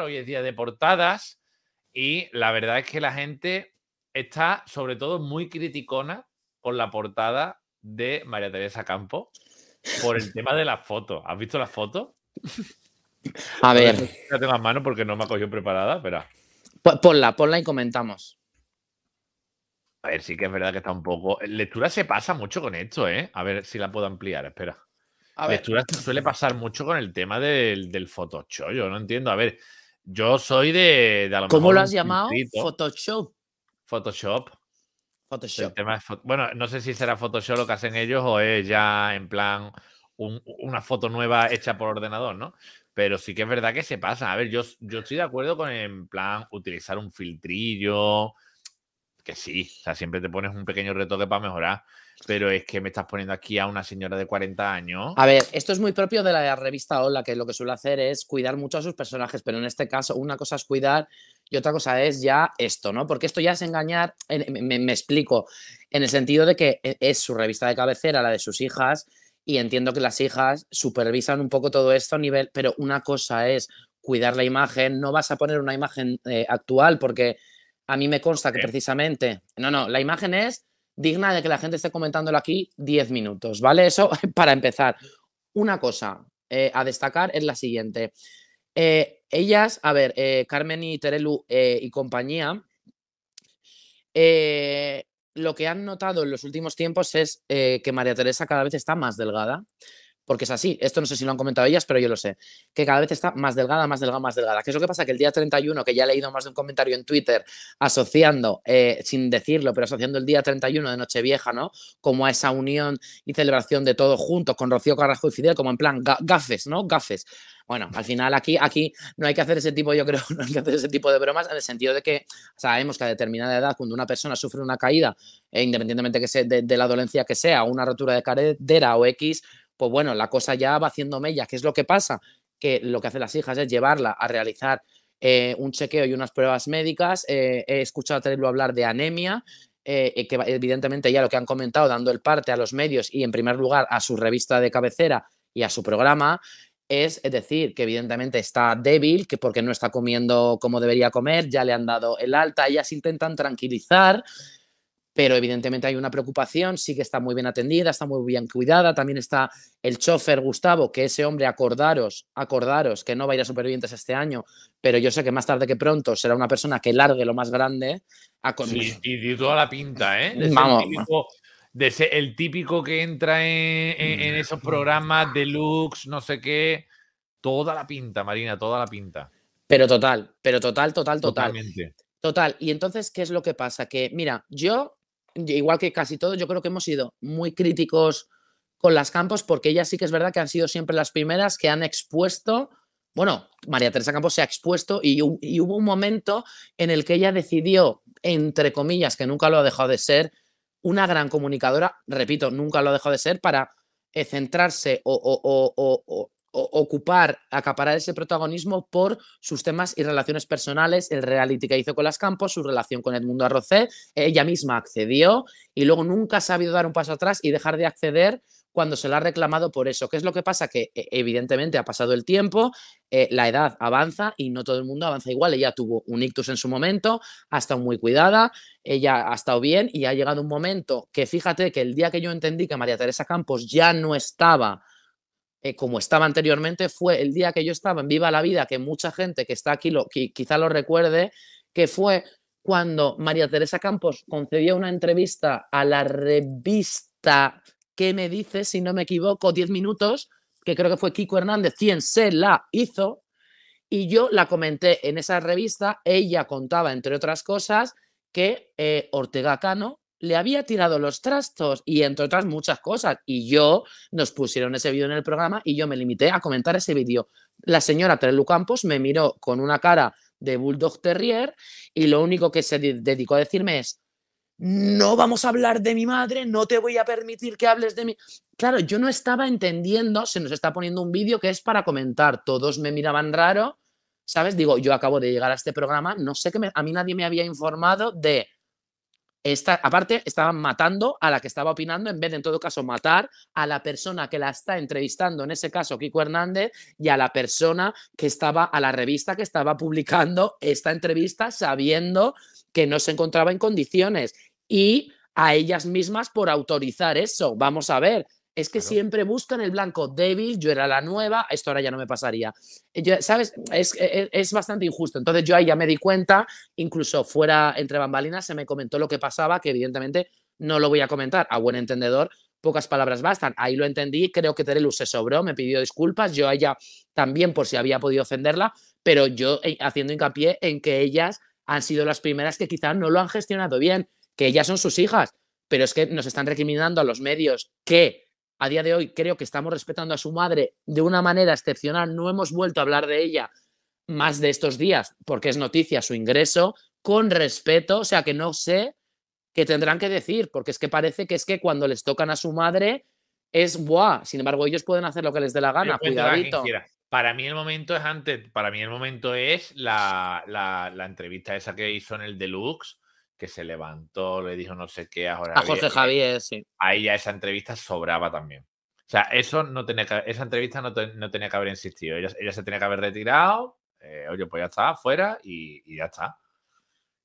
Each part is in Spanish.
hoy es día de portadas, y la verdad es que la gente está sobre todo muy criticona con la portada de María Teresa Campo por el tema de las fotos. ¿Has visto la fotos? A ver. No tengo las porque no me ha cogido preparada, pero... Ponla, ponla y comentamos. A ver, sí que es verdad que está un poco. Lectura se pasa mucho con esto, ¿eh? A ver si la puedo ampliar, espera. Lectura se suele pasar mucho con el tema del, del Yo no entiendo. A ver, yo soy de. de ¿Cómo lo has llamado? Photoshop. Photoshop. Photoshop. bueno, no sé si será Photoshop lo que hacen ellos o es ya en plan una foto nueva hecha por ordenador, ¿no? Pero sí que es verdad que se pasa. A ver, yo, yo estoy de acuerdo con en plan utilizar un filtrillo, que sí, o sea, siempre te pones un pequeño retoque para mejorar, pero es que me estás poniendo aquí a una señora de 40 años. A ver, esto es muy propio de la revista Hola, que lo que suele hacer es cuidar mucho a sus personajes, pero en este caso una cosa es cuidar y otra cosa es ya esto, ¿no? Porque esto ya es engañar, me, explico, en el sentido de que e, es su revista de cabecera, la de sus hijas, y entiendo que las hijas supervisan un poco todo esto a nivel, pero una cosa es cuidar la imagen, no vas a poner una imagen eh, actual porque a mí me consta que precisamente, no, no, la imagen es digna de que la gente esté comentándolo aquí 10 minutos, ¿vale? Eso para empezar. Una cosa eh, a destacar es la siguiente. Eh, ellas, a ver, eh, Carmen y Terelu y compañía, lo que han notado en los últimos tiempos es que María Teresa cada vez está más delgada porque es así, esto no sé si lo han comentado ellas, pero yo lo sé, que cada vez está más delgada, más delgada, más delgada. ¿Qué es lo que pasa? Que el día 31, que ya he leído más de un comentario en Twitter asociando, eh, sin decirlo, pero asociando el día 31 de Nochevieja, ¿no? Como a esa unión y celebración de todos juntos con Rocío Carrasco y Fidel, como en plan gafes, ¿no? Gafes. Bueno, al final aquí, aquí no hay que hacer ese tipo, yo creo, no hay que hacer ese tipo de bromas en el sentido de que sabemos que a determinada edad, cuando una persona sufre una caída, e independientemente que sea de, la dolencia que sea, una rotura de cadera o X, pues bueno, la cosa ya va haciendo mella. ¿Qué es lo que pasa? Que lo que hacen las hijas es llevarla a realizar eh, un chequeo y unas pruebas médicas. Eh, he escuchado a hablar de anemia, eh, que evidentemente ya lo que han comentado, dando el parte a los medios y en primer lugar a su revista de cabecera y a su programa, es decir, que evidentemente está débil, que porque no está comiendo como debería comer, ya le han dado el alta, ellas intentan tranquilizar pero evidentemente hay una preocupación, sí que está muy bien atendida, está muy bien cuidada, también está el chofer Gustavo, que ese hombre, acordaros, acordaros que no va a ir a Supervivientes este año, pero yo sé que más tarde que pronto será una persona que largue lo más grande. A sí, y dio toda la pinta, ¿eh? El típico, que entra en, esos programas deluxe, no sé qué. Toda la pinta, Marina, toda la pinta. Pero total, pero total, total, total. Totalmente. Total, y entonces, ¿qué es lo que pasa? Que, mira, yo igual que casi todos, yo creo que hemos sido muy críticos con las Campos porque ella sí que es verdad que han sido siempre las primeras que han expuesto, bueno, María Teresa Campos se ha expuesto y, hubo un momento en el que ella decidió, entre comillas, que nunca lo ha dejado de ser, una gran comunicadora, repito, nunca lo ha dejado de ser, para eh, centrarse o, o, o, ocupar, acaparar ese protagonismo por sus temas y relaciones personales, el reality que hizo con las Campos, su relación con Edmundo Arrocé, ella misma accedió y luego nunca ha sabido dar un paso atrás y dejar de acceder cuando se la ha reclamado por eso. ¿Qué es lo que pasa? Que e, evidentemente ha pasado el tiempo, eh, la edad avanza y no todo el mundo avanza igual. Ella tuvo un ictus en su momento, ha estado muy cuidada, ella ha estado bien y ha llegado un momento que fíjate que el día que yo entendí que María Teresa Campos ya no estaba eh, como estaba anteriormente, fue el día que yo estaba en Viva la Vida, que mucha gente que está aquí lo, quizá lo recuerde, que fue cuando María Teresa Campos concedió una entrevista a la revista ¿Qué me dice? Si no me equivoco, 10 minutos, que creo que fue Kiko Hernández quien se la hizo. Y yo la comenté en esa revista, ella contaba, entre otras cosas, que eh, Ortega Cano le había tirado los trastos y entre otras muchas cosas. Y yo, nos pusieron ese vídeo en el programa y yo me limité a comentar ese vídeo. La señora Trelu Campos me miró con una cara de Bulldog Terrier y lo único que se dedicó a decirme es, no vamos a hablar de mi madre, no te voy a permitir que hables de mí. Claro, yo no estaba entendiendo, se nos está poniendo un vídeo que es para comentar, todos me miraban raro, ¿sabes? Digo, yo acabo de llegar a este programa, no sé qué, a mí nadie me había informado de aparte, estaban matando a la que estaba opinando, en vez de, en todo caso, matar a la persona que la está entrevistando, en ese caso, Kiko Hernández, y a la persona que estaba, a la revista que estaba publicando esta entrevista, sabiendo que no se encontraba en condiciones. Y a ellas mismas por autorizar eso. Vamos a ver, es que siempre buscan el blanco débil, yo era la nueva, esto ahora ya no me pasaría. ¿Sabes? E, e, es, bastante injusto. Entonces yo ahí ya me di cuenta, incluso fuera entre bambalinas se me comentó lo que pasaba, que evidentemente no lo voy a comentar, a buen entendedor, pocas palabras bastan. Ahí lo entendí, creo que Terelu se sobró, me pidió disculpas, yo a ella también por si había podido ofenderla, pero yo e, haciendo hincapié en que ellas han sido las primeras que quizás no lo han gestionado bien, que ellas son sus hijas, pero es que nos están recriminando a los medios que a día de hoy creo que estamos respetando a su madre de una manera excepcional. No hemos vuelto a hablar de ella más de estos días porque es noticia su ingreso, con respeto, o sea que no sé qué tendrán que decir, porque es que parece que es que cuando les tocan a su madre es guau, sin embargo ellos pueden hacer lo que les dé la gana, cuidadito. Para mí el momento es antes, para mí el momento es la, la entrevista esa que hizo en el Deluxe, que se levantó, le dijo no sé qué a a José Javier. sí. Ahí ya esa entrevista sobraba también. O sea, eso no tenía que, esa entrevista no, tenía que haber insistido. Ella, se tenía que haber retirado. Eh, oye, pues ya está, fuera y, ya está.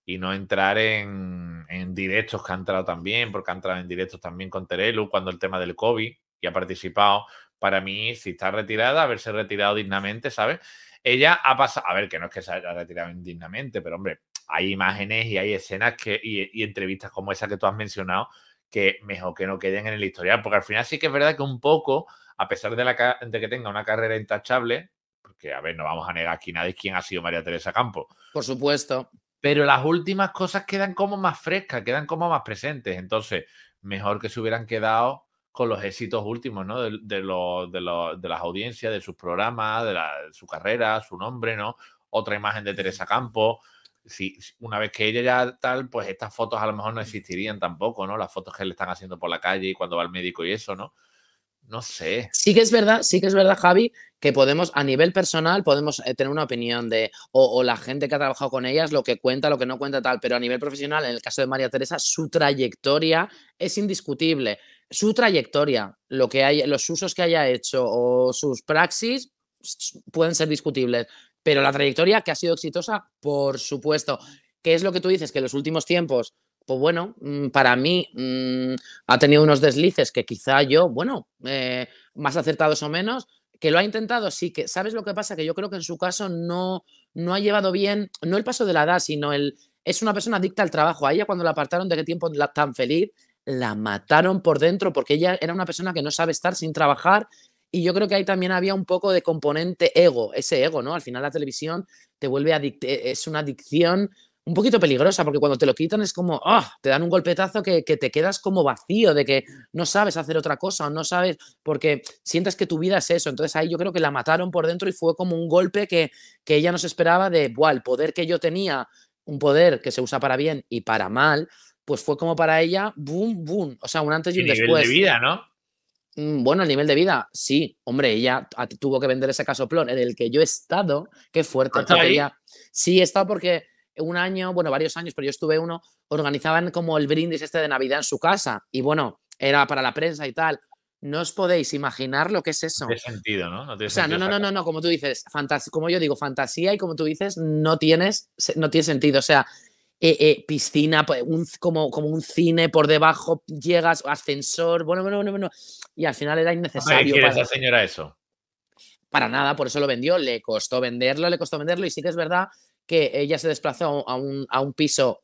Y no entrar en, en directos que ha entrado también, porque ha entrado en directos también con Terelu cuando el tema del COVID y ha participado. Para mí, si está retirada, haberse retirado dignamente, ¿sabes? Ella ha pasado, a ver, que no es que se haya retirado indignamente, pero hombre, hay imágenes y hay escenas que, y, entrevistas como esa que tú has mencionado que mejor que no queden en el historial, porque al final sí que es verdad que un poco, a pesar de, la, que tenga una carrera intachable, porque a ver, no vamos a negar aquí nadie quién ha sido María Teresa Campos. Por supuesto. Pero las últimas cosas quedan como más frescas, quedan como más presentes. Entonces, mejor que se hubieran quedado con los éxitos últimos, ¿no? De, de, de, las audiencias, de sus programas, de, su carrera, su nombre, ¿no? Otra imagen de Teresa Campos una vez que ella ya tal, pues estas fotos a lo mejor no existirían tampoco, ¿no? Las fotos que le están haciendo por la calle y cuando va al médico y eso, ¿no? No sé. Sí que es verdad, sí que es verdad, Javi, que podemos, a nivel personal, podemos eh, tener una opinión de, o, la gente que ha trabajado con ellas, lo que cuenta, lo que no cuenta, tal, pero a nivel profesional, en el caso de María Teresa, su trayectoria es indiscutible. Su trayectoria, lo que hay, los usos que haya hecho o sus praxis pueden ser discutibles, pero la trayectoria que ha sido exitosa, por supuesto. ¿Qué es lo que tú dices? Que en los últimos tiempos, pues bueno, mm, para mí mm, ha tenido unos deslices que quizá yo, bueno, eh, más acertados o menos, que lo ha intentado, sí que, ¿sabes lo que pasa? Que yo creo que en su caso no, no ha llevado bien, no el paso de la edad, sino el, es una persona adicta al trabajo. A ella cuando la apartaron de qué tiempo tan feliz, la mataron por dentro porque ella era una persona que no sabe estar sin trabajar y yo creo que ahí también había un poco de componente ego, ese ego, ¿no? Al final la televisión te vuelve adicta, eh, es una adicción un poquito peligrosa, porque cuando te lo quitan es como, ah, te dan un golpetazo que, te quedas como vacío, de que no sabes hacer otra cosa, no sabes, porque sientes que tu vida es eso. Entonces ahí yo creo que la mataron por dentro y fue como un golpe que, que ella no se esperaba de, buah, el poder que yo tenía, un poder que se usa para bien y para mal, pues fue como para ella, boom, boom, o sea, un antes y un después. de vida, ¿no? Mm, bueno, el nivel de vida, sí. Hombre, ella tuvo que vender ese casoplón en el que yo he estado. Qué fuerte. Ah, sí, he estado porque un año, bueno, varios años, pero yo estuve uno, organizaban como el brindis este de Navidad en su casa. Y bueno, era para la prensa y tal. No os podéis imaginar lo que es eso. No tiene sentido, ¿no? no o sea, no, no, no, no, como tú dices, como yo digo, fantasía y como tú dices, no, tienes, no tiene sentido. O sea, eh, eh, piscina, pues, un, como, como un cine por debajo, llegas, ascensor, bueno, bueno, bueno, bueno. Y al final era innecesario. ¿Qué señora eso? Para nada, por eso lo vendió. Le costó venderlo, le costó venderlo. Y sí que es verdad que ella se desplazó a un, piso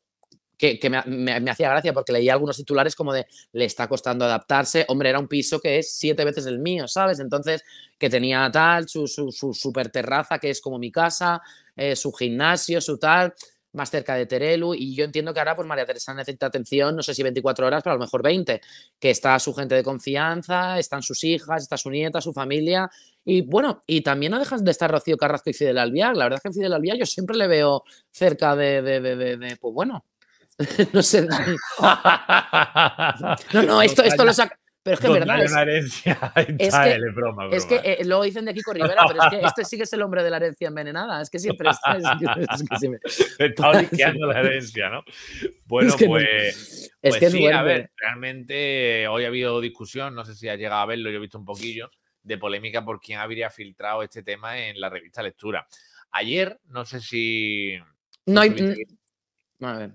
que, me, me, hacía gracia porque leía algunos titulares como de le está costando adaptarse. Hombre, era un piso que es siete veces el mío, ¿sabes? Entonces, que tenía tal, su, su, super terraza, que es como mi casa, eh, su gimnasio, su tal más cerca de Terelu y yo entiendo que ahora pues María Teresa necesita atención, no sé si 24 horas, pero a lo mejor 20, que está su gente de confianza, están sus hijas, está su nieta, su familia y bueno, y también no dejas de estar Rocío Carrasco y Fidel Alviar, la verdad es que Fidel Alviar yo siempre le veo cerca de, de, de, de pues bueno, no sé. no, no, esto, esto lo saca pero es que es verdad. una herencia. Es, que, broma, Es eh, que luego dicen de Kiko Rivera, pero es que este sí que es el hombre de la herencia envenenada. Es que siempre está. Es, está liqueando la herencia, ¿no? Bueno, pues. No. Pues que sí, a ver, realmente eh, hoy ha habido discusión, no sé si ha llegado a verlo, yo he visto un poquillo, de polémica por quién habría filtrado este tema en la revista Lectura. Ayer, no sé si. No hay. A ver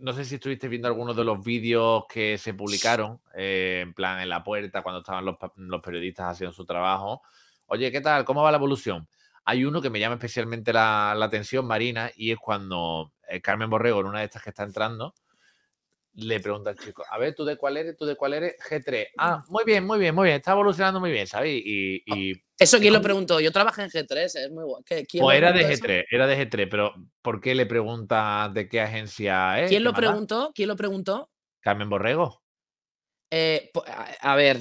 no sé si estuviste viendo algunos de los vídeos que se publicaron, eh, en plan en la puerta, cuando estaban los, periodistas haciendo su trabajo. Oye, ¿qué tal? ¿Cómo va la evolución? Hay uno que me llama especialmente la, atención, Marina, y es cuando eh, Carmen Borrego, en una de estas que está entrando, le pregunta al chico, a ver, ¿tú de cuál eres? ¿Tú de cuál eres? G3. Ah, muy bien, muy bien, muy bien. Está evolucionando muy bien, ¿sabes? Y, oh, eso quién lo preguntó. Yo trabajé en G3, es muy guay. Pues o era de G3, era de G3, pero ¿por qué le pregunta de qué agencia es? ¿Quién lo preguntó? ¿Quién lo preguntó? Carmen Borrego. Eh, a ver,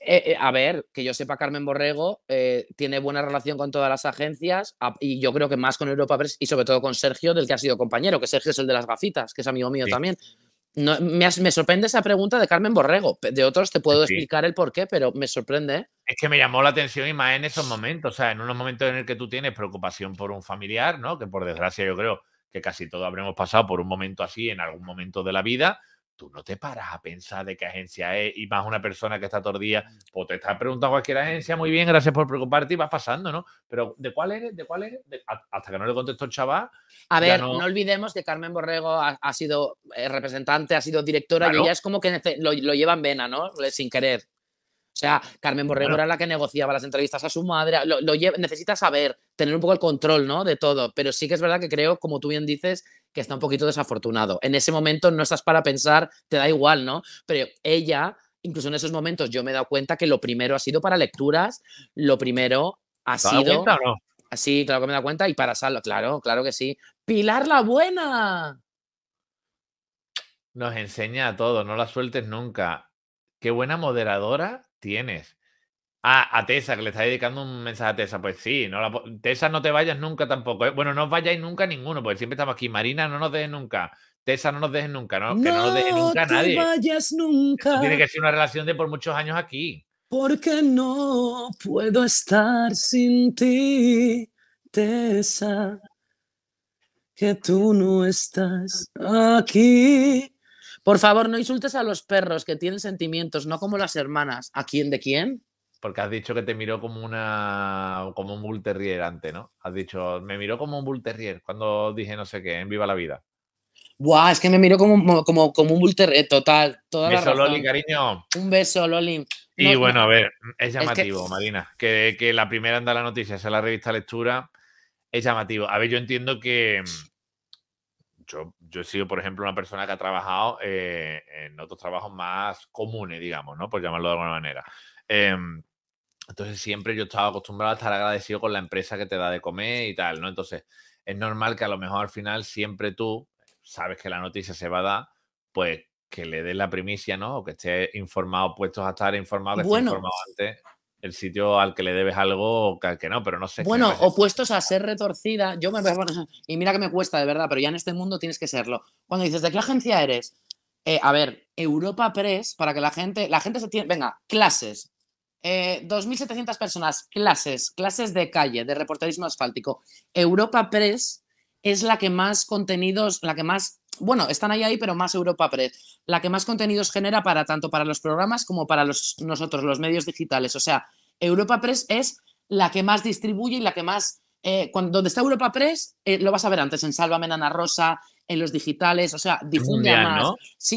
eh, eh, a ver, que yo sepa, Carmen Borrego eh, tiene buena relación con todas las agencias y yo creo que más con Europa Press y sobre todo con Sergio, del que ha sido compañero, que Sergio es el de las gafitas, que es amigo mío también. No, me, sorprende esa pregunta de Carmen Borrego. De otros te puedo explicar el por qué, pero me sorprende. Es que me llamó la atención y más en esos momentos, o sea, en unos momentos en el que tú tienes preocupación por un familiar, ¿no? Que por desgracia yo creo que casi todos habremos pasado por un momento así en algún momento de la vida tú no te paras a pensar de qué agencia es y más una persona que está tordía, pues te estás preguntando cualquier agencia, muy bien, gracias por preocuparte y vas pasando, ¿no? Pero ¿de cuál eres? ¿De cuál eres? hasta que no le contestó el chaval. A ver, no... olvidemos que Carmen Borrego ha, sido eh, representante, ha sido directora y ya es como que lo, lo lleva vena, ¿no? Eh, sin querer. O sea, Carmen Borrego era la que negociaba las entrevistas a su madre. Lo, necesita saber, tener un poco el control, ¿no? De todo. Pero sí que es verdad que creo, como tú bien dices, que está un poquito desafortunado. En ese momento no estás para pensar, te da igual, ¿no? Pero ella, incluso en esos momentos, yo me he dado cuenta que lo primero ha sido para lecturas, lo primero ha sido. Cuenta, no? Sí, claro que me dado cuenta. Y para salvar. claro, claro que sí. ¡Pilar la buena! Nos enseña a todo, no la sueltes nunca. Qué buena moderadora tienes. Ah, a Tessa, que le está dedicando un mensaje a Tessa. Pues sí, no la, Tessa no te vayas nunca tampoco. ¿eh? Bueno, no os vayáis nunca ninguno, porque siempre estamos aquí. Marina, no nos dejes nunca. Tessa, no nos dejes nunca. No, que no nos dejes nunca nadie. vayas nunca. tiene que ser una relación de por muchos años aquí. Porque no puedo estar sin ti, Tessa. Que tú no estás aquí. Por favor, no insultes a los perros que tienen sentimientos, no como las hermanas. ¿A quién de quién? Porque has dicho que te miró como una como un bull terrier antes, ¿no? Has dicho, me miró como un bull terrier cuando dije no sé qué, en Viva la Vida. Buah, es que me miró como, como, como un bull terrier, total. Toda beso, Loli, cariño. Un beso, Loli. Y bueno, a ver, es llamativo, Marina, que, que la primera anda la noticia, sea la revista Lectura, es llamativo. A ver, yo entiendo que, mm, yo, he sido, por ejemplo, una persona que ha trabajado eh, en otros trabajos más comunes, digamos, ¿no? Por llamarlo de alguna manera. Em, entonces siempre yo estaba acostumbrado a estar agradecido con la empresa que te da de comer y tal, ¿no? Entonces es normal que a lo mejor al final siempre tú sabes que la noticia se va a dar, pues que le des la primicia, ¿no? O que estés informado, puestos a estar informado, que estés informado antes el sitio al que le debes algo o al que no, pero no sé. Bueno, opuestos a ser retorcida, yo me... Y mira que me cuesta, de verdad, pero ya en este mundo tienes que serlo. Cuando dices, ¿de qué agencia eres? Eh, a ver, Europa Press, para que la gente, la gente se tiene, venga, clases. 2.700 eh, personas, clases, clases de calle, de reporterismo asfáltico. Europa Press es la que más contenidos, la que más bueno, están ahí ahí, pero más Europa Press, la que más contenidos genera para tanto para los programas como para los, nosotros, los medios digitales. O sea, Europa Press es la que más distribuye y la que más... Eh, cuando, donde está Europa Press, eh, lo vas a ver antes en Sálvame, Rosa, en los digitales, o sea, difunde más.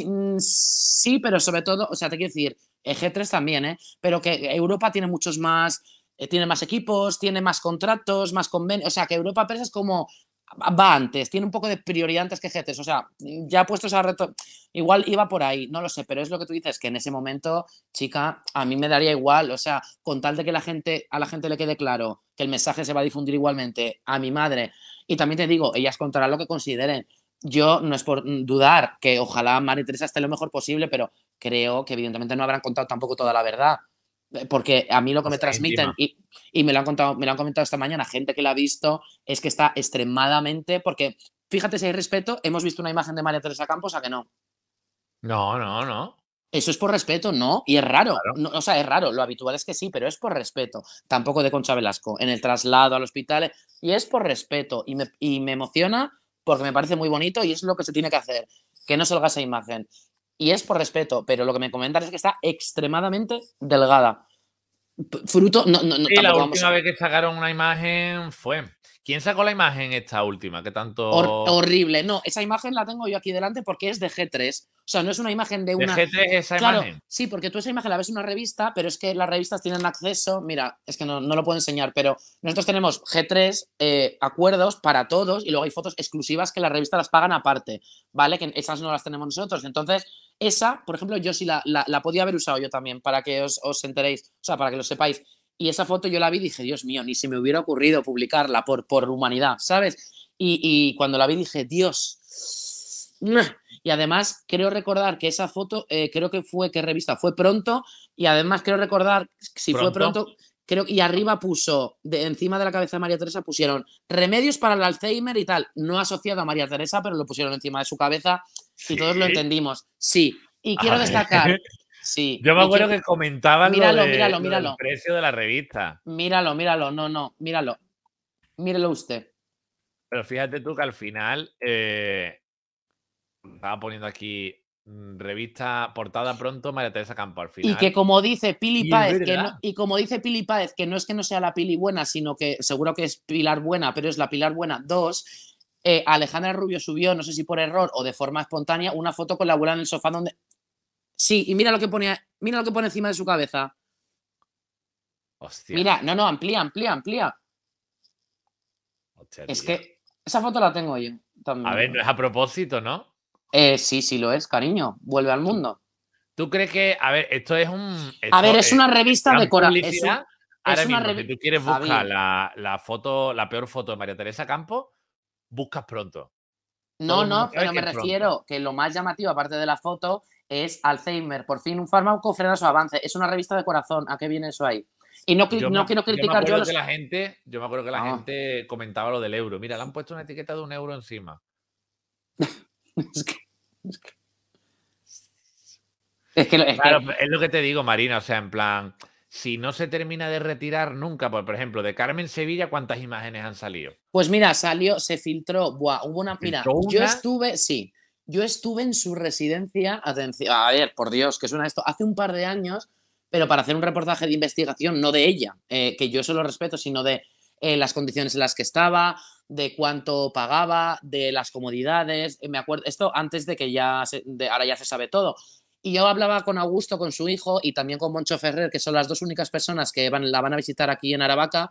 Mm, sí, pero sobre todo, o sea, te quiero decir, eg eh, 3 también, ¿eh? Pero que Europa tiene muchos más, tiene más equipos, tiene más contratos, más convenios, o sea, que Europa Press es como va antes, tiene un poco de prioridad antes que Getes. O sea, ya puesto ese reto. Igual iba por ahí, no lo sé, pero es lo que tú dices, que en ese momento, chica, a mí me daría igual. O sea, con tal de que la gente, a la gente le quede claro que el mensaje se va a difundir igualmente a mi madre. Y también te digo, ellas contarán lo que consideren. Yo no es por dudar que ojalá María Teresa esté lo mejor posible, pero creo que evidentemente no habrán contado tampoco toda la verdad. Eh, porque a mí lo que pues me transmiten y, me lo han contado, me lo han comentado esta mañana gente que la ha visto es que está extremadamente porque fíjate si hay respeto, hemos visto una imagen de María Teresa Campos a que no. No, no, no. Eso es por respeto, ¿no? Y es raro. No, o sea, es raro. Lo habitual es que sí, pero es por respeto. Tampoco de Concha Velasco. En el traslado al hospital. Y es por respeto. Y me, y me emociona porque me parece muy bonito y es lo que se tiene que hacer. Que no salga esa imagen y es por respeto, pero lo que me comentan es que está extremadamente delgada. Fruto, no, no, la última vez que sacaron una imagen fue. ¿Quién sacó la imagen esta última? Que tanto. horrible. No, esa imagen la tengo yo aquí delante porque es de G3. O sea, no es una imagen de una. ¿De G3 esa claro, imagen? Sí, porque tú esa imagen la ves en una revista, pero es que las revistas tienen acceso. Mira, es que no, lo puedo enseñar, pero nosotros tenemos G3, eh, acuerdos para todos y luego hay fotos exclusivas que las revistas las pagan aparte, ¿vale? Que esas no las tenemos nosotros. Entonces esa, por ejemplo, yo sí la, la, podía haber usado yo también, para que os, os enteréis, o sea, para que lo sepáis. Y esa foto yo la vi y dije, Dios mío, ni se me hubiera ocurrido publicarla por, por humanidad, ¿sabes? Y, y cuando la vi dije, Dios. Y además creo recordar que esa foto, eh, creo que fue, ¿qué revista? Fue pronto. Y además creo recordar, si fue pronto, creo y arriba puso, de, encima de la cabeza de María Teresa pusieron remedios para el Alzheimer y tal. No asociado a María Teresa, pero lo pusieron encima de su cabeza si Y todos lo entendimos. Sí. Y quiero destacar. Sí. Yo me acuerdo que comentaban el precio de la revista. Míralo, míralo. No, no, míralo. Míralo usted. Pero fíjate tú que al final eh, estaba poniendo aquí mm, revista portada pronto María Teresa Campo al Y que como dice Pili Páez, que y como dice Pili Páez, que no es que no sea la Pili buena, sino que seguro que es Pilar buena, pero es la Pilar buena 2, eh, Alejandra Rubio subió, no sé si por error o de forma espontánea, una foto con la abuela en el sofá donde. Sí, y mira lo que pone, mira lo que pone encima de su cabeza. Hostia. Mira, no, no, amplía, amplía, amplía. es que esa foto la tengo yo eh, también. A ver, no es a propósito, ¿no? Eh, sí, sí lo es, cariño. Vuelve al mundo. ¿Tú crees que, a ver, esto es un... a ver, es, una revista de coral Ahora mismo, si tú quieres buscar la, la, foto, la peor foto de María Teresa Campo, buscas pronto. No, no, pero me refiero que lo más llamativo, aparte de la foto, es Alzheimer. Por fin un fármaco frena su avance. Es una revista de corazón. ¿A qué viene eso ahí? Y no, quiero criticar yo. Me que la gente, yo me acuerdo que la ah. gente comentaba lo del euro. Mira, le han puesto una etiqueta de un euro encima. es que. Es es lo que te digo, Marina. O sea, en plan, si no se termina de retirar nunca, por ejemplo, de Carmen Sevilla, ¿cuántas imágenes han salido? Pues mira, salió, se filtró, hubo una, mira, yo estuve, sí, yo estuve en su residencia, a ver, por Dios, que suena esto, hace un par de años, pero para hacer un reportaje de investigación, no de ella, eh, que yo solo respeto, sino de eh, las condiciones en las que estaba, de cuánto pagaba, de las comodidades, eh, me acuerdo, esto antes de que ya, ahora ya se sabe todo, y yo hablaba con Augusto, con su hijo, y también con Moncho Ferrer, que son las dos únicas personas que van, la van a visitar aquí en Aravaca.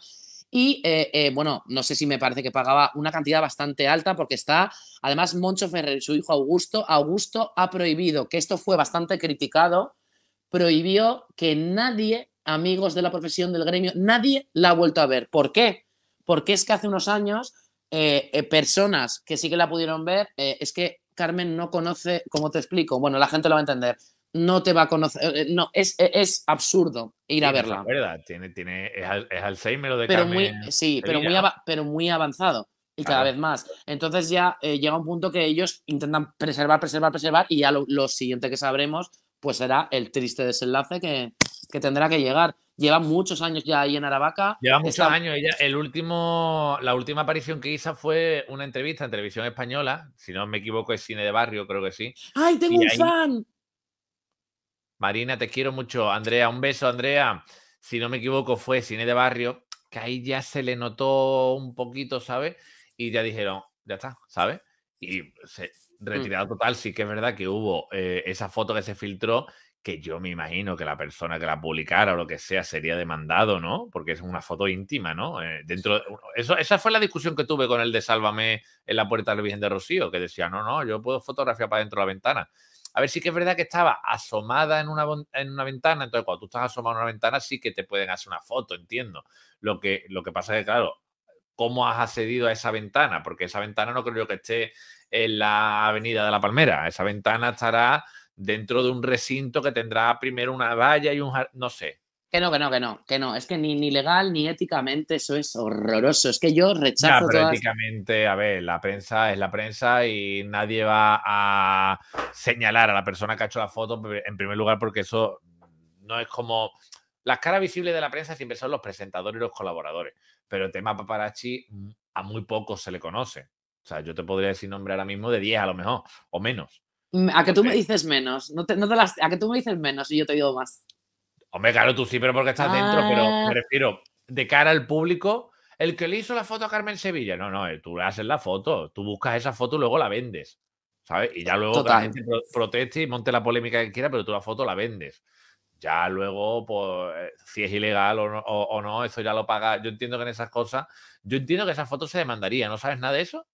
Y eh, eh, bueno, no sé si me parece que pagaba una cantidad bastante alta porque está, además, Moncho Ferrer, su hijo Augusto, Augusto ha prohibido, que esto fue bastante criticado, prohibió que nadie, amigos de la profesión del gremio, nadie la ha vuelto a ver. ¿Por qué? Porque es que hace unos años eh, personas que sí que la pudieron ver, es que Carmen no conoce, ¿cómo te explico? Bueno, la gente lo va a entender. No te va a conocer. Eh, no, e, es, absurdo ir a verla. verdad, tiene, tiene, es, es Alzheimer o de Carmen sí, pero muy, pero muy avanzado y cada vez más. Entonces ya eh, llega un punto que ellos intentan preservar, preservar, preservar y ya lo, siguiente que sabremos pues será el triste desenlace que, que tendrá que llegar lleva muchos años ya ahí en Aravaca. Lleva muchos años. el último, la última aparición que hizo fue una entrevista en televisión española. Si no me equivoco, es cine de barrio, creo que sí. ¡Ay, tengo un fan! Marina, te quiero mucho. Andrea, un beso, Andrea. Si no me equivoco, fue cine de barrio, que ahí ya se le notó un poquito, ¿sabes? Y ya dijeron, ya está, ¿sabes? Y se, mm. retirado total, sí que es verdad que hubo eh, esa foto que se filtró que yo me imagino que la persona que la publicara o lo que sea sería demandado, ¿no? Porque es una foto íntima, ¿no? Eh, dentro eso, esa fue la discusión que tuve con el de Sálvame en la puerta de la Virgen de Rocío, que decía, no, no, yo puedo fotografiar para dentro de la ventana. A ver, sí que es verdad que estaba asomada en una, en una ventana, entonces cuando tú estás asomado en una ventana sí que te pueden hacer una foto, entiendo. Lo que, lo que pasa es que, claro, ¿cómo has accedido a esa ventana? Porque esa ventana no creo que esté en la avenida de la Palmera, esa ventana estará dentro de un recinto que tendrá primero una valla y un no sé. Que no, que no, que no, que no. Es que ni, legal ni éticamente eso es horroroso. Es que yo rechazo. prácticamente a ver, la prensa es la prensa y nadie va a señalar a la persona que ha hecho la foto en primer lugar porque eso no es como. Las caras visibles de la prensa siempre son los presentadores y los colaboradores, pero el tema paparazzi mm, a muy pocos se le conoce. O sea, yo te podría decir nombre ahora mismo de 10 a lo mejor, o menos. Mm, a que tú me dices menos. No te, no te a que tú me dices menos y yo te digo más. Hombre, claro, tú sí, pero porque estás dentro. Pero ah. me refiero, de cara al público, el que le hizo la foto a Carmen Sevilla. No, no, eh, tú le haces la foto. Tú buscas esa foto y luego la vendes. ¿Sabes? Y ya luego la gente proteste y monte la polémica que quiera, pero tú la foto la vendes. Ya luego, pues, eh, si es ilegal o no eso ya lo paga. Yo entiendo que en esas cosas, yo entiendo que esa foto se demandaría. ¿No sabes nada de eso?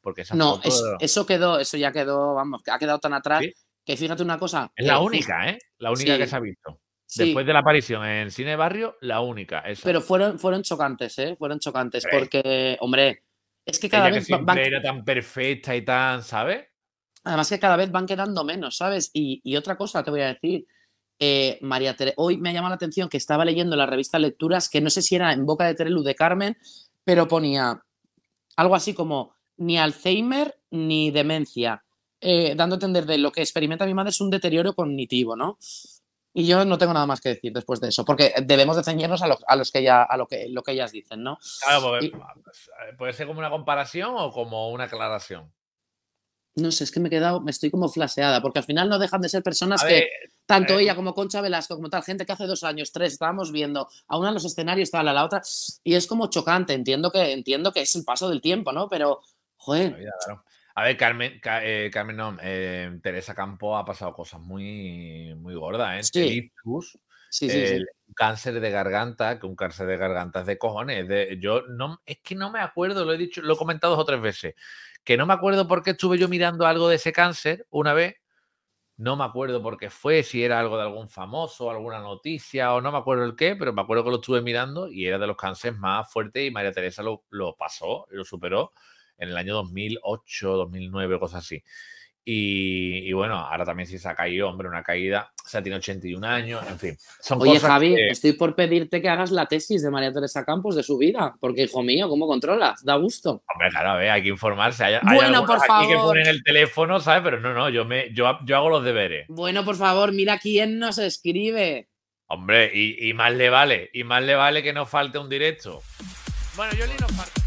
Porque no, eso, quedó, eso ya quedó, vamos, ha quedado tan atrás que fíjate una cosa. Es la única, ¿eh? La única que se ha visto. Después de la aparición en Cine Barrio, la única. Pero fueron, fueron chocantes, ¿eh? Fueron chocantes porque, hombre, es que cada vez... era tan perfecta y tan, ¿sabes? Además que cada vez van quedando menos, ¿sabes? Y, otra cosa te voy a decir. Eh, María Tere... hoy me ha llamado la atención que estaba leyendo la revista Lecturas, que no sé si era en boca de Terelu de Carmen, pero ponía algo así como ni Alzheimer ni demencia, eh, dando a entender de lo que experimenta mi madre es un deterioro cognitivo, ¿no? Y yo no tengo nada más que decir después de eso, porque debemos de ceñirnos a, lo, los que ya, lo que, lo que ellas dicen, ¿no? Claro, eh, pues, eh, puede ser como una comparación o como una aclaración. No sé, es que me he quedado, me estoy como flaseada, porque al final no dejan de ser personas que, tanto ella como Concha Velasco, como tal gente que hace dos años, tres, estábamos viendo a una en los escenarios, tal, a la otra, y es como chocante, entiendo que, entiendo que es el paso del tiempo, ¿no? Pero Joder. A ver, Carmen, eh, Carmen no, eh, Teresa Campo ha pasado cosas muy, muy gordas, ¿eh? Sí. sí, sí, cáncer de garganta, que un cáncer de garganta es de cojones. yo no, es que no me acuerdo, lo he dicho, lo he comentado dos o tres veces, que no me acuerdo por qué estuve yo mirando algo de ese cáncer una vez, no me acuerdo por qué fue, si era algo de algún famoso, alguna noticia o no me acuerdo el qué, pero me acuerdo que lo estuve mirando y era de los cánceres más fuertes y María Teresa lo, lo pasó, lo superó en el año 2008, 2009, cosas así. Y, bueno, ahora también sí se ha caído, hombre, una caída. O sea, tiene 81 años, en fin. Oye, Javi, estoy por pedirte que hagas la tesis de María Teresa Campos de su vida, porque hijo mío, ¿cómo controlas? Da gusto. Hombre, claro, a hay que informarse. bueno, por favor. Aquí que poner el teléfono, ¿sabes? Pero no, no, yo, me, yo, hago los deberes. Bueno, por favor, mira quién nos escribe. Hombre, y, más le vale, y más le vale que no falte un directo. Bueno, yo le no